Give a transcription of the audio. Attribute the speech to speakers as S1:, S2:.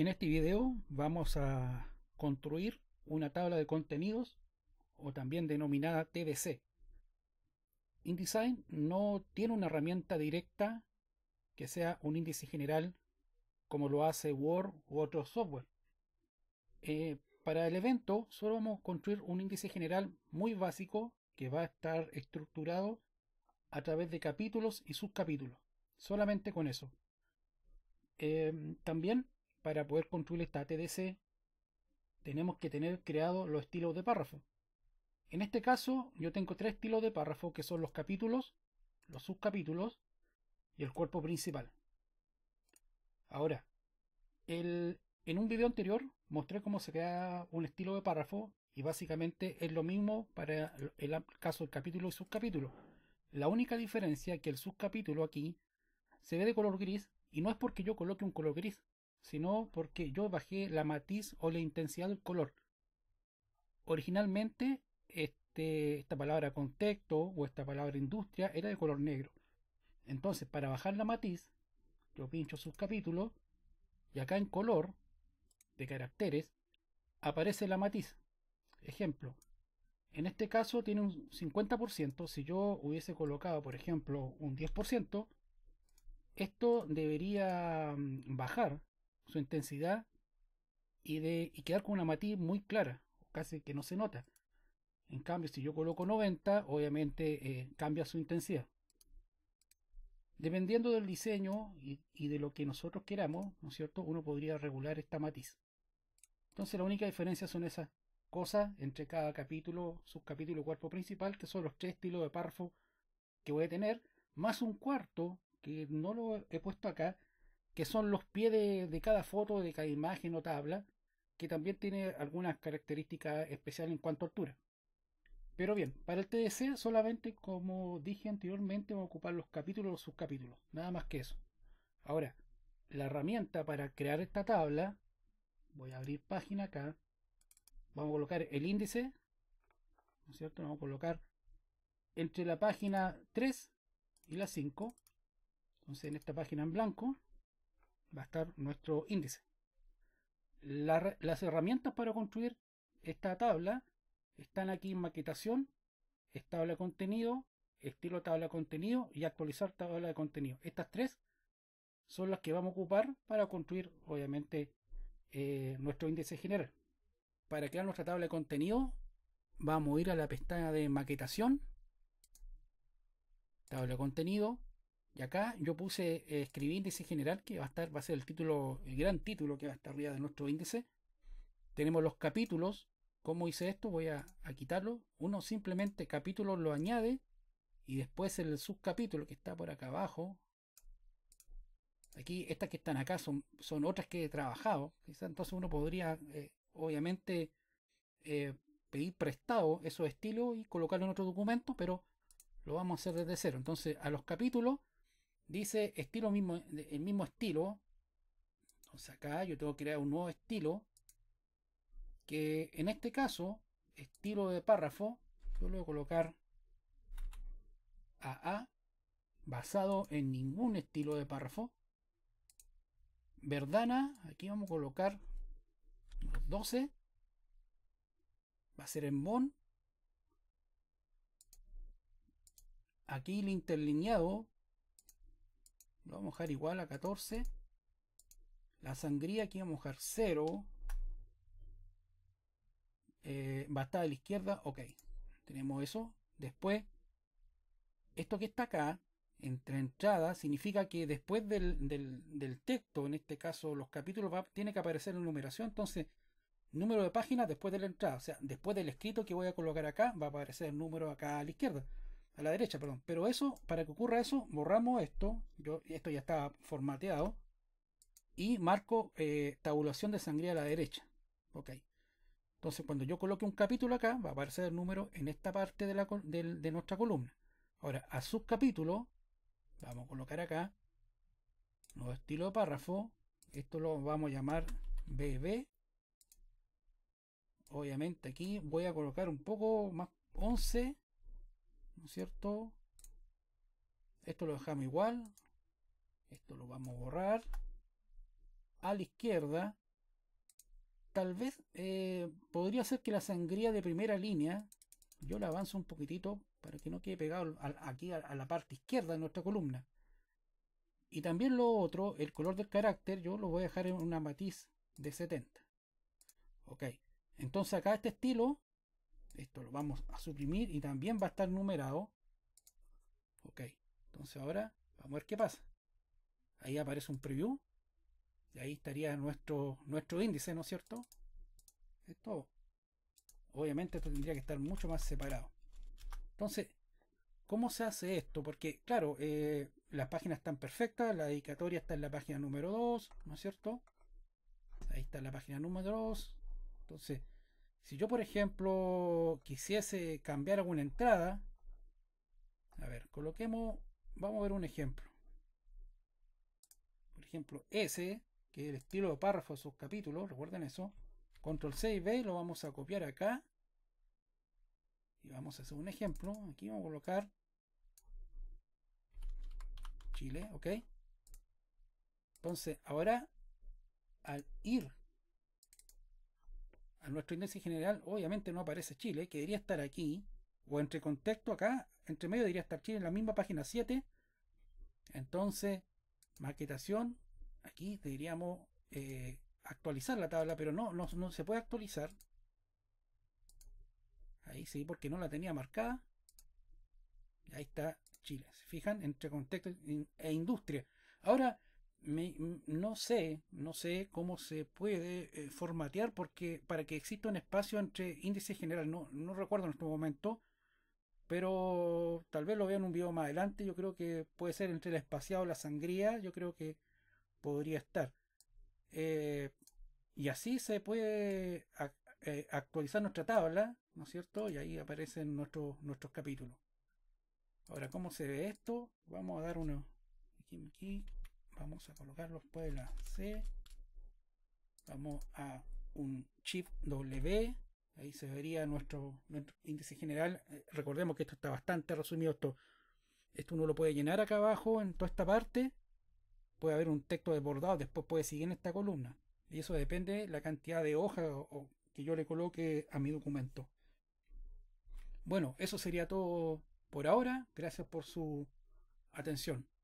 S1: En este video vamos a construir una tabla de contenidos o también denominada TDC. InDesign no tiene una herramienta directa que sea un índice general como lo hace Word u otro software. Eh, para el evento solo vamos a construir un índice general muy básico que va a estar estructurado a través de capítulos y subcapítulos. Solamente con eso. Eh, también para poder construir esta TDC, tenemos que tener creados los estilos de párrafo. En este caso, yo tengo tres estilos de párrafo que son los capítulos, los subcapítulos y el cuerpo principal. Ahora, en un video anterior mostré cómo se crea un estilo de párrafo y básicamente es lo mismo para el caso del capítulo y subcapítulo. La única diferencia es que el subcapítulo aquí se ve de color gris y no es porque yo coloque un color gris, sino porque yo bajé la matiz o la intensidad del color. Originalmente, este, esta palabra contexto o esta palabra industria era de color negro. Entonces, para bajar la matiz, yo pincho subcapítulo y acá en color de caracteres aparece la matiz. Ejemplo, en este caso tiene un 50%. Si yo hubiese colocado, por ejemplo, un 10%, esto debería mm, bajar su intensidad y, de, quedar con una matiz muy clara, casi que no se nota. En cambio, si yo coloco 90, obviamente eh, cambia su intensidad. Dependiendo del diseño y, de lo que nosotros queramos, ¿no es cierto? Uno podría regular esta matiz. Entonces la única diferencia son esas cosas entre cada capítulo, subcapítulo, cuerpo principal, que son los tres estilos de párrafo que voy a tener, más un cuarto, que no lo he puesto acá, que son los pies de, cada foto, de cada imagen o tabla, que también tiene algunas características especiales en cuanto a altura. Pero bien, para el TDC solamente, como dije anteriormente, vamos a ocupar los capítulos o subcapítulos, nada más que eso. Ahora, la herramienta para crear esta tabla, voy a abrir página acá, vamos a colocar el índice, ¿no es cierto? Vamos a colocar entre la página 3 y la 5, entonces en esta página en blanco, va a estar nuestro índice. las herramientas para construir esta tabla están aquí en maquetación, tabla de contenido, estilo tabla de contenido y actualizar tabla de contenido. Estas tres son las que vamos a ocupar para construir, obviamente, eh, nuestro índice general. Para crear nuestra tabla de contenido, vamos a ir a la pestaña de maquetación, tabla de contenido, y acá yo puse, eh, escribir índice general, que va a estar, va a ser el título, el gran título que va a estar arriba de nuestro índice. Tenemos los capítulos. ¿Cómo hice esto? Voy a, quitarlo. Uno simplemente capítulo lo añade y después el subcapítulo que está por acá abajo. Aquí, estas que están acá son, otras que he trabajado. Entonces uno podría, eh, obviamente, eh, pedir prestado esos estilos y colocarlo en otro documento, pero lo vamos a hacer desde cero. Entonces, a los capítulos Dice estilo mismo, el mismo estilo. Entonces acá yo tengo que crear un nuevo estilo. Que en este caso, estilo de párrafo, yo lo voy a colocar AA, basado en ningún estilo de párrafo. Verdana, aquí vamos a colocar los 12. Va a ser en Bon. Aquí el interlineado lo vamos a dejar igual a 14 la sangría aquí vamos a dejar 0 eh, a estar a la izquierda ok tenemos eso después esto que está acá entre entrada significa que después del, del, texto, en este caso los capítulos, tiene que aparecer la numeración. Entonces, número de páginas después de la entrada, o sea, después del escrito que voy a colocar acá, va a aparecer el número acá a la izquierda a la derecha, perdón. Pero eso, para que ocurra eso, borramos esto. Yo, esto ya está formateado. Y marco eh, tabulación de sangría a la derecha. Ok. Entonces, cuando yo coloque un capítulo acá, va a aparecer el número en esta parte de, la, nuestra columna. Ahora, a subcapítulo, vamos a colocar acá nuevo estilo de párrafo. Esto lo vamos a llamar BB. Obviamente aquí voy a colocar un poco más 11 ¿no es cierto? Esto lo dejamos igual, esto lo vamos a borrar. A la izquierda, tal vez eh, podría ser que la sangría de primera línea, yo la avanzo un poquitito para que no quede pegado aquí a, a la parte izquierda de nuestra columna. Y también lo otro, el color del carácter, yo lo voy a dejar en una matiz de 70. Ok, entonces acá este estilo esto lo vamos a suprimir y también va a estar numerado ok entonces ahora vamos a ver qué pasa ahí aparece un preview y ahí estaría nuestro nuestro índice no es cierto Esto, obviamente esto tendría que estar mucho más separado entonces ¿cómo se hace esto? porque claro eh, las páginas están perfectas la dedicatoria está en la página número 2 ¿no es cierto? ahí está la página número 2 entonces si yo, por ejemplo, quisiese cambiar alguna entrada, a ver, coloquemos, vamos a ver un ejemplo. Por ejemplo, ese que es el estilo de párrafo de sus capítulos, recuerden eso. Control C y B, lo vamos a copiar acá. Y vamos a hacer un ejemplo. Aquí vamos a colocar Chile, ¿ok? Entonces, ahora, al ir a nuestro índice general, obviamente no aparece Chile, que debería estar aquí, o entre contexto acá, entre medio debería estar Chile en la misma página 7. Entonces, maquetación, aquí deberíamos eh, actualizar la tabla, pero no, no, se puede actualizar. Ahí sí, porque no la tenía marcada. y Ahí está Chile. ¿Se fijan? Entre contexto e industria. Ahora, no sé, no sé cómo se puede eh, formatear porque para que exista un espacio entre índice general, no, no recuerdo en este momento, pero tal vez lo vean un video más adelante, yo creo que puede ser entre el espaciado y la sangría, yo creo que podría estar. Eh, y así se puede eh, actualizar nuestra tabla, ¿no es cierto? Y ahí aparecen nuestros, nuestros capítulos. Ahora, ¿cómo se ve esto? Vamos a dar uno. aquí vamos a colocar los pues, la C vamos a un chip W ahí se vería nuestro, nuestro índice general eh, recordemos que esto está bastante resumido esto, esto uno lo puede llenar acá abajo en toda esta parte puede haber un texto desbordado. después puede seguir en esta columna y eso depende de la cantidad de hojas que yo le coloque a mi documento bueno, eso sería todo por ahora. Gracias por su atención.